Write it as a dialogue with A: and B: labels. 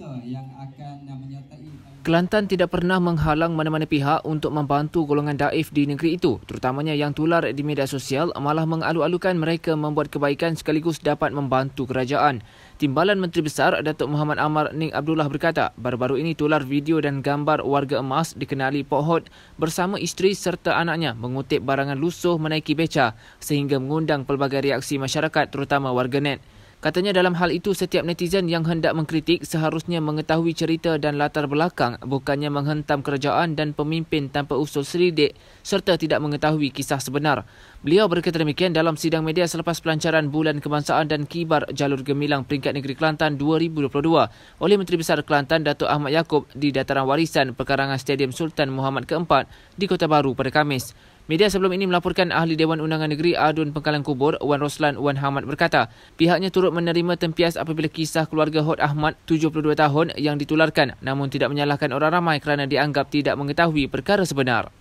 A: Uh, uh, Kelantan tidak pernah menghalang mana-mana pihak untuk membantu golongan daif di negeri itu, terutamanya yang tular di media sosial malah mengalu-alukan mereka membuat kebaikan sekaligus dapat membantu kerajaan. Timbalan Menteri Besar Datuk Muhammad Amar Ning Abdullah berkata, baru-baru ini tular video dan gambar warga emas dikenali pohon bersama isteri serta anaknya mengutip barangan lusuh menaiki beca sehingga mengundang pelbagai reaksi masyarakat terutama warga net. Katanya dalam hal itu setiap netizen yang hendak mengkritik seharusnya mengetahui cerita dan latar belakang bukannya menghentam kerajaan dan pemimpin tanpa usul selidik serta tidak mengetahui kisah sebenar. Beliau berkata demikian dalam sidang media selepas pelancaran Bulan Kebangsaan dan Kibar Jalur Gemilang Peringkat Negeri Kelantan 2022 oleh Menteri Besar Kelantan Datuk Ahmad Yaakob di Dataran Warisan Perkarangan Stadium Sultan Muhammad keempat di Kota Baru pada Khamis. Media sebelum ini melaporkan Ahli Dewan Undangan Negeri Adun Pengkalan Kubur Wan Roslan Wan Hamad berkata pihaknya turut menerima tempias apabila kisah keluarga Hot Ahmad 72 tahun yang ditularkan namun tidak menyalahkan orang ramai kerana dianggap tidak mengetahui perkara sebenar.